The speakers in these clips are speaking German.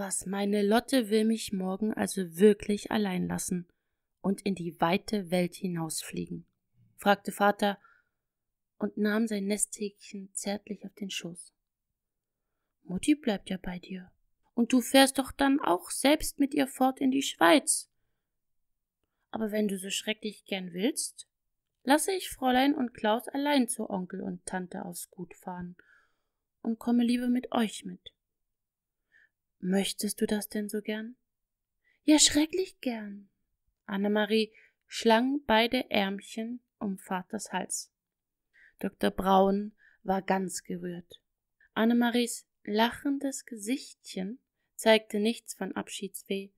was, meine Lotte will mich morgen also wirklich allein lassen und in die weite Welt hinausfliegen? fragte Vater und nahm sein Nesthäkchen zärtlich auf den Schoß. Mutti bleibt ja bei dir. Und du fährst doch dann auch selbst mit ihr fort in die Schweiz. Aber wenn du so schrecklich gern willst, lasse ich Fräulein und Klaus allein zu Onkel und Tante aufs Gut fahren und komme lieber mit euch mit. Möchtest du das denn so gern? Ja, schrecklich gern. Annemarie schlang beide Ärmchen um Vaters Hals. Dr. Braun war ganz gerührt. Annemaries lachendes Gesichtchen zeigte nichts von Abschiedsweh.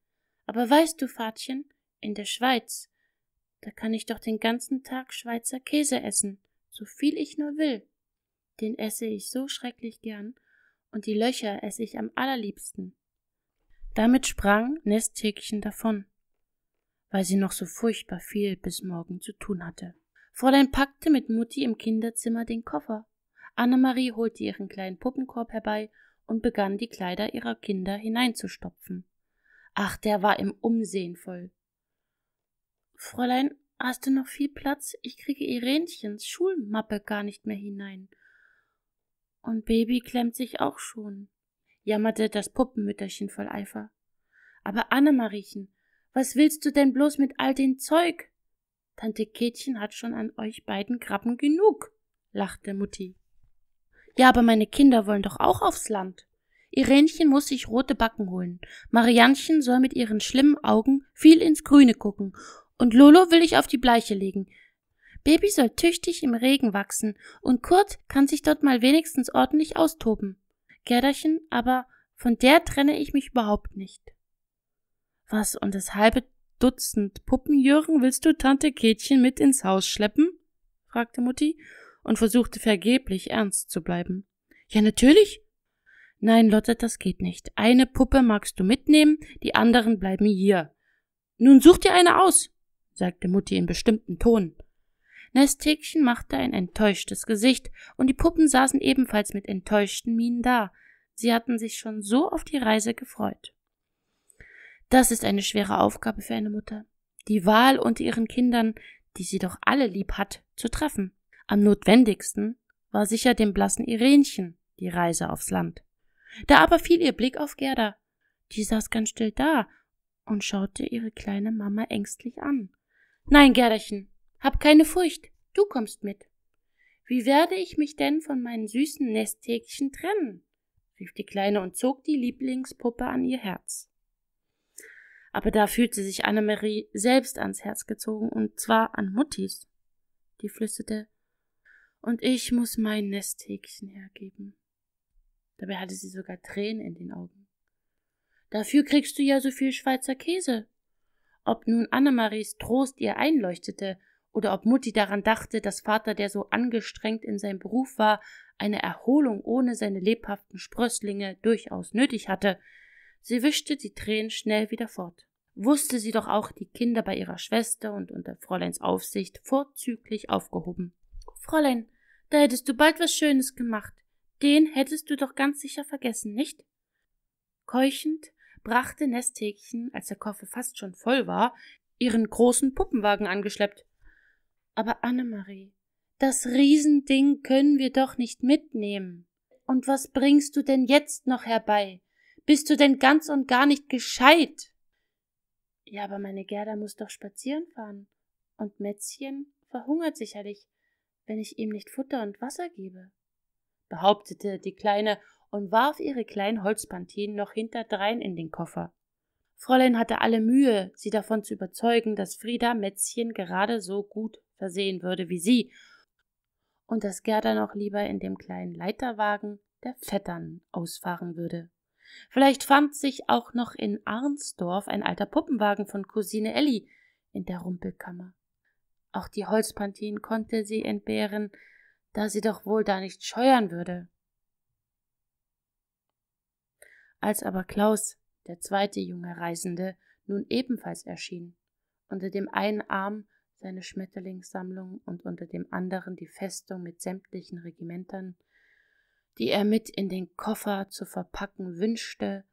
Aber weißt du, Vatchen, in der Schweiz, da kann ich doch den ganzen Tag Schweizer Käse essen, so viel ich nur will. Den esse ich so schrecklich gern, und die Löcher esse ich am allerliebsten. Damit sprang Nesthäkchen davon, weil sie noch so furchtbar viel bis morgen zu tun hatte. Fräulein packte mit Mutti im Kinderzimmer den Koffer. Annemarie holte ihren kleinen Puppenkorb herbei und begann die Kleider ihrer Kinder hineinzustopfen. Ach, der war im Umsehen voll. Fräulein, hast du noch viel Platz? Ich kriege Irenchens Schulmappe gar nicht mehr hinein, und Baby klemmt sich auch schon, jammerte das Puppenmütterchen voll Eifer. Aber Annemariechen, was willst du denn bloß mit all dem Zeug? Tante Kätchen hat schon an euch beiden Krabben genug, lachte Mutti. Ja, aber meine Kinder wollen doch auch aufs Land. Irenchen muss sich rote Backen holen, Marianchen soll mit ihren schlimmen Augen viel ins Grüne gucken, und Lolo will ich auf die Bleiche legen, Baby soll tüchtig im Regen wachsen und Kurt kann sich dort mal wenigstens ordentlich austoben. Gerdachen, aber von der trenne ich mich überhaupt nicht. Was und das halbe Dutzend Puppenjürgen willst du Tante Kätchen mit ins Haus schleppen? fragte Mutti und versuchte vergeblich ernst zu bleiben. Ja, natürlich. Nein, Lotte, das geht nicht. Eine Puppe magst du mitnehmen, die anderen bleiben hier. Nun such dir eine aus, sagte Mutti in bestimmten Ton. Nesthäkchen machte ein enttäuschtes Gesicht, und die Puppen saßen ebenfalls mit enttäuschten Mienen da. Sie hatten sich schon so auf die Reise gefreut. Das ist eine schwere Aufgabe für eine Mutter. Die Wahl unter ihren Kindern, die sie doch alle lieb hat, zu treffen. Am notwendigsten war sicher dem blassen Irenchen die Reise aufs Land. Da aber fiel ihr Blick auf Gerda. Die saß ganz still da und schaute ihre kleine Mama ängstlich an. Nein, Gerdachen, hab keine Furcht, du kommst mit. Wie werde ich mich denn von meinen süßen Nesthäkchen trennen? rief die Kleine und zog die Lieblingspuppe an ihr Herz. Aber da fühlte sich Annemarie selbst ans Herz gezogen, und zwar an Muttis. Die flüsterte, und ich muss mein Nesthäkchen hergeben. Dabei hatte sie sogar Tränen in den Augen. Dafür kriegst du ja so viel Schweizer Käse. Ob nun Annemaries Trost ihr einleuchtete, oder ob Mutti daran dachte, dass Vater, der so angestrengt in seinem Beruf war, eine Erholung ohne seine lebhaften Sprösslinge durchaus nötig hatte. Sie wischte die Tränen schnell wieder fort. Wusste sie doch auch die Kinder bei ihrer Schwester und unter Fräuleins Aufsicht vorzüglich aufgehoben. Fräulein, da hättest du bald was Schönes gemacht. Den hättest du doch ganz sicher vergessen, nicht? Keuchend brachte Nesthäkchen, als der Koffer fast schon voll war, ihren großen Puppenwagen angeschleppt. Aber Annemarie, das Riesending können wir doch nicht mitnehmen. Und was bringst du denn jetzt noch herbei? Bist du denn ganz und gar nicht gescheit? Ja, aber meine Gerda muss doch spazieren fahren. Und Mätzchen verhungert sicherlich, wenn ich ihm nicht Futter und Wasser gebe, behauptete die Kleine und warf ihre kleinen Holzpantinen noch hinterdrein in den Koffer. Fräulein hatte alle Mühe, sie davon zu überzeugen, dass Frieda Mätzchen gerade so gut versehen würde wie sie und dass Gerda noch lieber in dem kleinen Leiterwagen der Vettern ausfahren würde. Vielleicht fand sich auch noch in Arnsdorf ein alter Puppenwagen von Cousine Elli in der Rumpelkammer. Auch die Holzpantinen konnte sie entbehren, da sie doch wohl da nicht scheuern würde. Als aber Klaus der zweite junge Reisende, nun ebenfalls erschien, unter dem einen Arm seine Schmetterlingssammlung und unter dem anderen die Festung mit sämtlichen Regimentern, die er mit in den Koffer zu verpacken wünschte,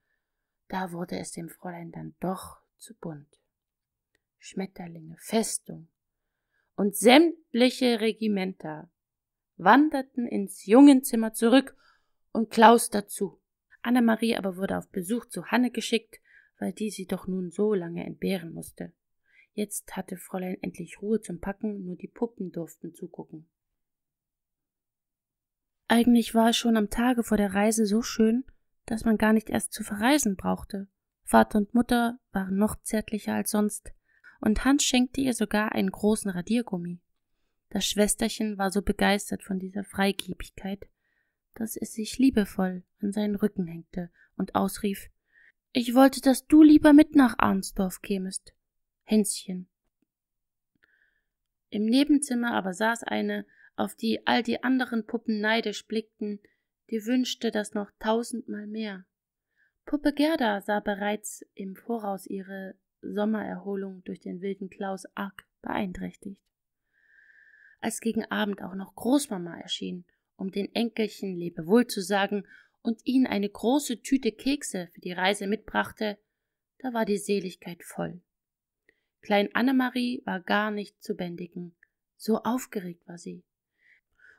da wurde es dem Fräulein dann doch zu bunt. Schmetterlinge, Festung und sämtliche Regimenter wanderten ins Jungenzimmer zurück und Klaus dazu. Annemarie aber wurde auf Besuch zu Hanne geschickt, weil die sie doch nun so lange entbehren musste. Jetzt hatte Fräulein endlich Ruhe zum Packen, nur die Puppen durften zugucken. Eigentlich war es schon am Tage vor der Reise so schön, dass man gar nicht erst zu verreisen brauchte. Vater und Mutter waren noch zärtlicher als sonst, und Hans schenkte ihr sogar einen großen Radiergummi. Das Schwesterchen war so begeistert von dieser Freigebigkeit, dass es sich liebevoll an seinen Rücken hängte und ausrief Ich wollte, dass du lieber mit nach Arnsdorf kämest. Hänschen. Im Nebenzimmer aber saß eine, auf die all die anderen Puppen neidisch blickten, die wünschte das noch tausendmal mehr. Puppe Gerda sah bereits im Voraus ihre Sommererholung durch den wilden Klaus arg beeinträchtigt. Als gegen Abend auch noch Großmama erschien um den Enkelchen Lebewohl zu sagen und ihnen eine große Tüte Kekse für die Reise mitbrachte, da war die Seligkeit voll. Klein Annemarie war gar nicht zu bändigen, so aufgeregt war sie.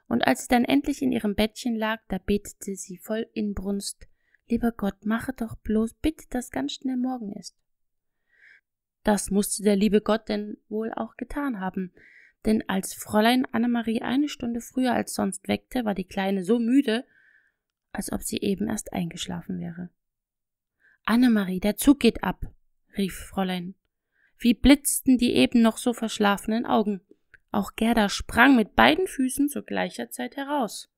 Und als sie dann endlich in ihrem Bettchen lag, da betete sie voll Inbrunst, lieber Gott, mache doch bloß bitte, dass ganz schnell morgen ist. Das musste der liebe Gott denn wohl auch getan haben, denn als Fräulein Annemarie eine Stunde früher als sonst weckte, war die Kleine so müde, als ob sie eben erst eingeschlafen wäre. Annemarie, der Zug geht ab, rief Fräulein. Wie blitzten die eben noch so verschlafenen Augen. Auch Gerda sprang mit beiden Füßen zu gleicher Zeit heraus.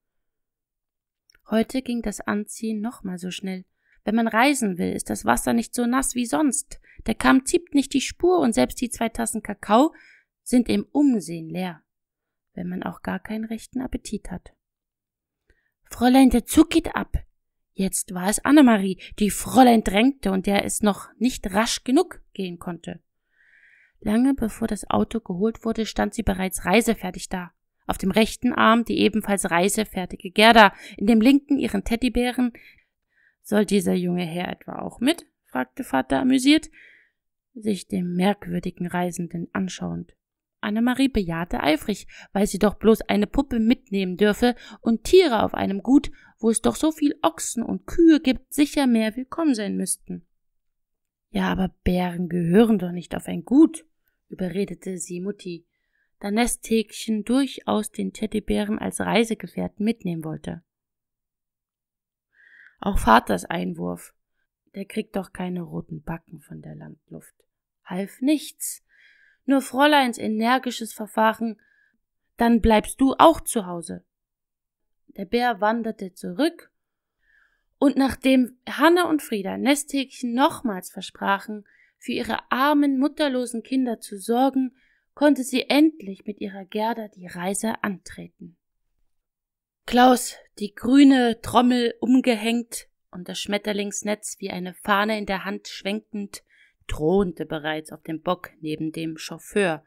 Heute ging das Anziehen noch mal so schnell. Wenn man reisen will, ist das Wasser nicht so nass wie sonst. Der Kamm zieht nicht die Spur und selbst die zwei Tassen Kakao, sind im Umsehen leer, wenn man auch gar keinen rechten Appetit hat. Fräulein, der Zug geht ab. Jetzt war es Annemarie, die Fräulein drängte und der es noch nicht rasch genug gehen konnte. Lange bevor das Auto geholt wurde, stand sie bereits reisefertig da. Auf dem rechten Arm die ebenfalls reisefertige Gerda, in dem linken ihren Teddybären. Soll dieser junge Herr etwa auch mit? fragte Vater amüsiert, sich dem merkwürdigen Reisenden anschauend. Annemarie bejahte eifrig, weil sie doch bloß eine Puppe mitnehmen dürfe und Tiere auf einem Gut, wo es doch so viel Ochsen und Kühe gibt, sicher mehr willkommen sein müssten. Ja, aber Bären gehören doch nicht auf ein Gut, überredete sie Mutti, da Nesthäkchen durchaus den Teddybären als Reisegefährten mitnehmen wollte. Auch Vaters Einwurf, der kriegt doch keine roten Backen von der Landluft, half nichts nur Fräuleins energisches Verfahren, dann bleibst du auch zu Hause. Der Bär wanderte zurück, und nachdem Hanna und Frieda Nesthäkchen nochmals versprachen, für ihre armen, mutterlosen Kinder zu sorgen, konnte sie endlich mit ihrer Gerda die Reise antreten. Klaus, die grüne Trommel umgehängt und das Schmetterlingsnetz wie eine Fahne in der Hand schwenkend, thronte bereits auf dem Bock neben dem Chauffeur.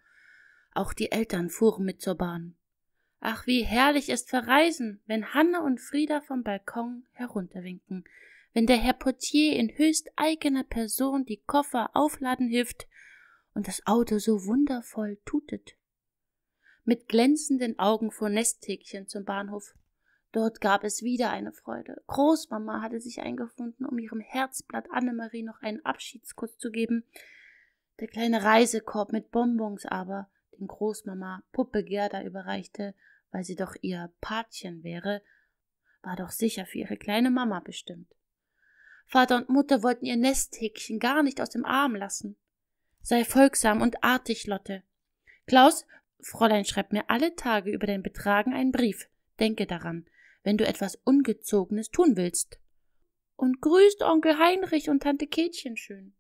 Auch die Eltern fuhren mit zur Bahn. Ach, wie herrlich ist Verreisen, wenn Hanne und Frieda vom Balkon herunterwinken, wenn der Herr Portier in höchst eigener Person die Koffer aufladen hilft und das Auto so wundervoll tutet. Mit glänzenden Augen fuhr Nesthäkchen zum Bahnhof. Dort gab es wieder eine Freude. Großmama hatte sich eingefunden, um ihrem Herzblatt Annemarie noch einen Abschiedskuss zu geben. Der kleine Reisekorb mit Bonbons aber, den Großmama Puppe Gerda überreichte, weil sie doch ihr Patchen wäre, war doch sicher für ihre kleine Mama bestimmt. Vater und Mutter wollten ihr Nesthäkchen gar nicht aus dem Arm lassen. Sei folgsam und artig, Lotte. Klaus, Fräulein schreibt mir alle Tage über dein Betragen einen Brief. Denke daran, wenn du etwas Ungezogenes tun willst. Und grüßt Onkel Heinrich und Tante Kätchen schön.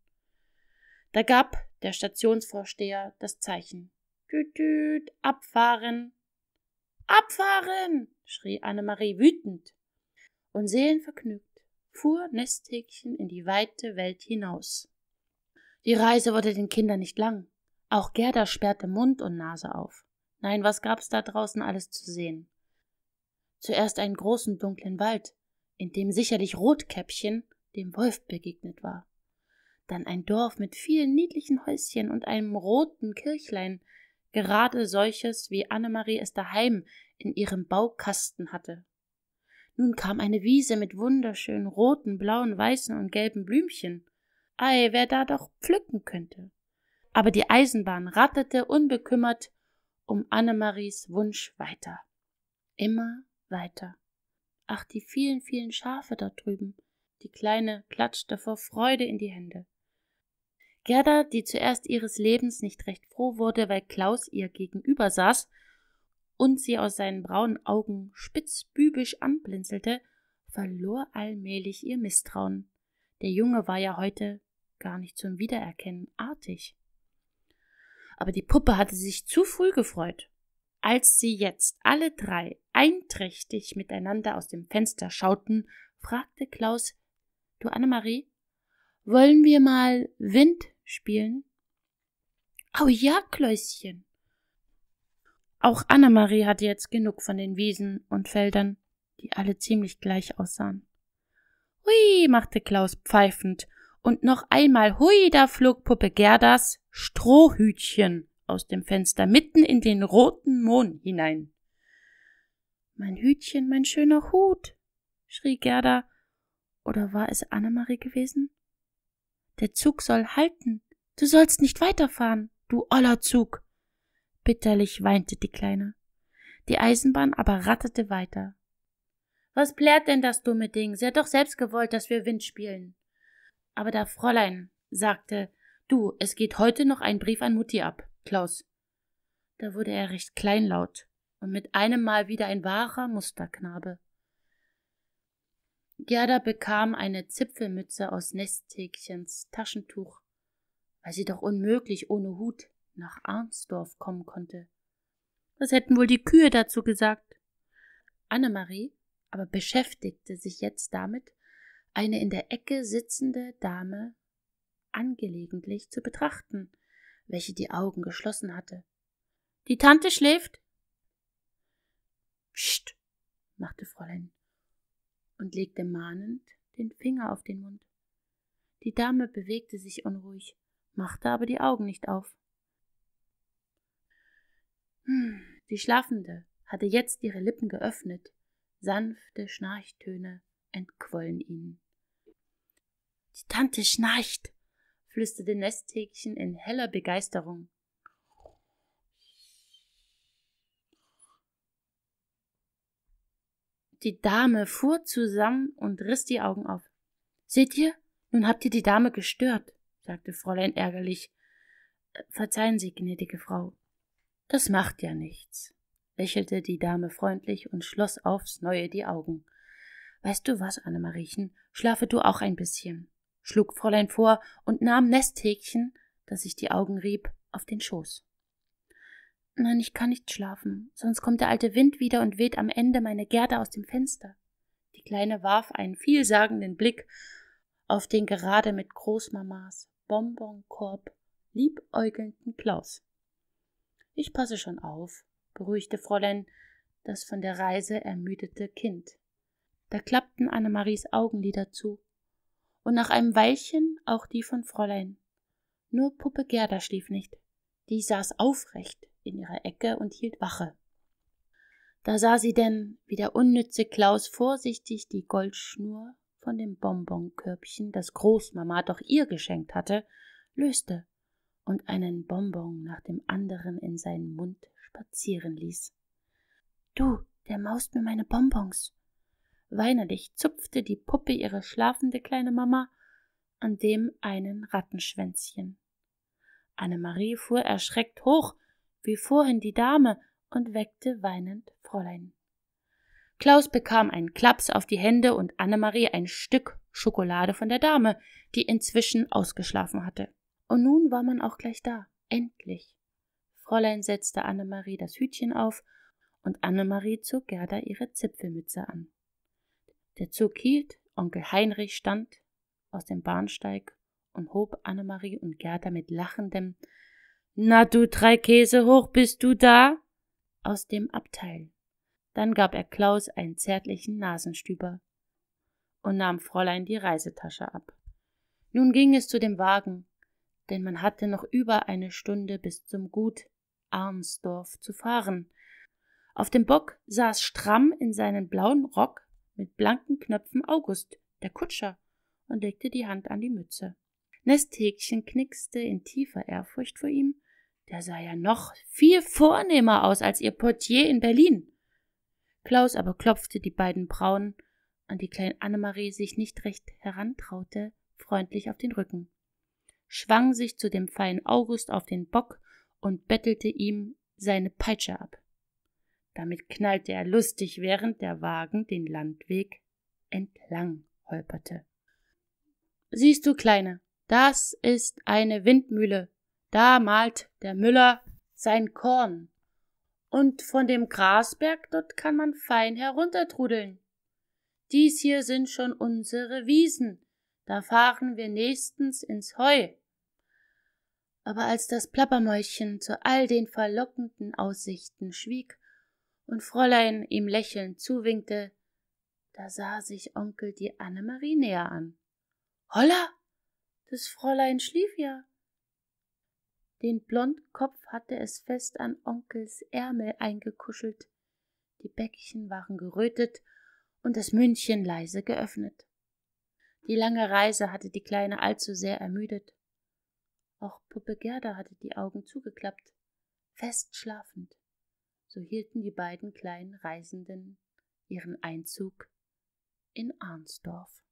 Da gab der Stationsvorsteher das Zeichen. Tütüt, abfahren. Abfahren! schrie Annemarie wütend. Und seelenvergnügt fuhr Nesthäkchen in die weite Welt hinaus. Die Reise wurde den Kindern nicht lang. Auch Gerda sperrte Mund und Nase auf. Nein, was gab's da draußen alles zu sehen? zuerst einen großen dunklen Wald, in dem sicherlich Rotkäppchen dem Wolf begegnet war, dann ein Dorf mit vielen niedlichen Häuschen und einem roten Kirchlein, gerade solches, wie Annemarie es daheim in ihrem Baukasten hatte. Nun kam eine Wiese mit wunderschönen roten, blauen, weißen und gelben Blümchen. Ei, wer da doch pflücken könnte. Aber die Eisenbahn rattete unbekümmert um Annemaries Wunsch weiter. Immer weiter. Ach, die vielen, vielen Schafe da drüben. Die Kleine klatschte vor Freude in die Hände. Gerda, die zuerst ihres Lebens nicht recht froh wurde, weil Klaus ihr gegenüber saß und sie aus seinen braunen Augen spitzbübisch anblinzelte, verlor allmählich ihr Misstrauen. Der Junge war ja heute gar nicht zum Wiedererkennen artig. Aber die Puppe hatte sich zu früh gefreut. Als sie jetzt alle drei einträchtig miteinander aus dem Fenster schauten, fragte Klaus Du Annemarie, wollen wir mal Wind spielen? Oh ja, Kläuschen. Auch Annemarie hatte jetzt genug von den Wiesen und Feldern, die alle ziemlich gleich aussahen. Hui, machte Klaus pfeifend, und noch einmal hui, da flog Puppe Gerdas Strohhütchen aus dem Fenster mitten in den roten Mond hinein. Mein Hütchen, mein schöner Hut, schrie Gerda. Oder war es Annemarie gewesen? Der Zug soll halten. Du sollst nicht weiterfahren, du aller Zug. Bitterlich weinte die Kleine. Die Eisenbahn aber rattete weiter. Was plärt denn das dumme Ding? Sie hat doch selbst gewollt, dass wir Wind spielen. Aber der Fräulein sagte, du, es geht heute noch ein Brief an Mutti ab. Klaus. Da wurde er recht kleinlaut und mit einem Mal wieder ein wahrer Musterknabe. Gerda bekam eine Zipfelmütze aus Nesthäkchens Taschentuch, weil sie doch unmöglich ohne Hut nach Arnsdorf kommen konnte. Das hätten wohl die Kühe dazu gesagt. Annemarie aber beschäftigte sich jetzt damit, eine in der Ecke sitzende Dame angelegentlich zu betrachten – welche die Augen geschlossen hatte. Die Tante schläft? Psst, machte Fräulein und legte mahnend den Finger auf den Mund. Die Dame bewegte sich unruhig, machte aber die Augen nicht auf. Hm, die Schlafende hatte jetzt ihre Lippen geöffnet, sanfte Schnarchtöne entquollen ihnen. Die Tante schnarcht, flüsterte Nesthäkchen in heller Begeisterung. Die Dame fuhr zusammen und riss die Augen auf. Seht ihr, nun habt ihr die Dame gestört, sagte Fräulein ärgerlich. Äh, verzeihen Sie, gnädige Frau. Das macht ja nichts, lächelte die Dame freundlich und schloss aufs neue die Augen. Weißt du was, Annemariechen, schlafe du auch ein bisschen schlug Fräulein vor und nahm Nesthäkchen, das sich die Augen rieb, auf den Schoß. Nein, ich kann nicht schlafen, sonst kommt der alte Wind wieder und weht am Ende meine Gerda aus dem Fenster. Die Kleine warf einen vielsagenden Blick auf den gerade mit Großmamas Bonbonkorb liebäugelnden Klaus. Ich passe schon auf, beruhigte Fräulein das von der Reise ermüdete Kind. Da klappten Annemaries Augenlider zu und nach einem Weilchen auch die von Fräulein. Nur Puppe Gerda schlief nicht. Die saß aufrecht in ihrer Ecke und hielt Wache. Da sah sie denn, wie der unnütze Klaus vorsichtig die Goldschnur von dem Bonbonkörbchen, das Großmama doch ihr geschenkt hatte, löste und einen Bonbon nach dem anderen in seinen Mund spazieren ließ. Du, der maust mir meine Bonbons, Weinerlich zupfte die Puppe ihre schlafende kleine Mama an dem einen Rattenschwänzchen. Annemarie fuhr erschreckt hoch, wie vorhin die Dame, und weckte weinend Fräulein. Klaus bekam einen Klaps auf die Hände und Annemarie ein Stück Schokolade von der Dame, die inzwischen ausgeschlafen hatte. Und nun war man auch gleich da. Endlich. Fräulein setzte Annemarie das Hütchen auf und Annemarie zog Gerda ihre Zipfelmütze an. Der Zug hielt, Onkel Heinrich stand aus dem Bahnsteig und hob Annemarie und Gerda mit lachendem Na du drei Käse hoch, bist du da? aus dem Abteil. Dann gab er Klaus einen zärtlichen Nasenstüber und nahm Fräulein die Reisetasche ab. Nun ging es zu dem Wagen, denn man hatte noch über eine Stunde bis zum Gut Armsdorf zu fahren. Auf dem Bock saß stramm in seinen blauen Rock mit blanken Knöpfen August, der Kutscher, und legte die Hand an die Mütze. Nesthäkchen knickste in tiefer Ehrfurcht vor ihm. Der sah ja noch viel vornehmer aus als ihr Portier in Berlin. Klaus aber klopfte die beiden Braunen, an die Klein Annemarie sich nicht recht herantraute, freundlich auf den Rücken, schwang sich zu dem feinen August auf den Bock und bettelte ihm seine Peitsche ab. Damit knallte er lustig, während der Wagen den Landweg entlang holperte. Siehst du, Kleine, das ist eine Windmühle. Da malt der Müller sein Korn. Und von dem Grasberg dort kann man fein heruntertrudeln. Dies hier sind schon unsere Wiesen. Da fahren wir nächstens ins Heu. Aber als das Plappermäulchen zu all den verlockenden Aussichten schwieg, und Fräulein ihm lächelnd zuwinkte, da sah sich Onkel die Annemarie näher an. Holla! Das Fräulein schlief ja. Den Blondkopf hatte es fest an Onkels Ärmel eingekuschelt, die Bäckchen waren gerötet und das Mündchen leise geöffnet. Die lange Reise hatte die Kleine allzu sehr ermüdet. Auch Puppe Gerda hatte die Augen zugeklappt, fest schlafend so hielten die beiden kleinen Reisenden ihren Einzug in Arnsdorf.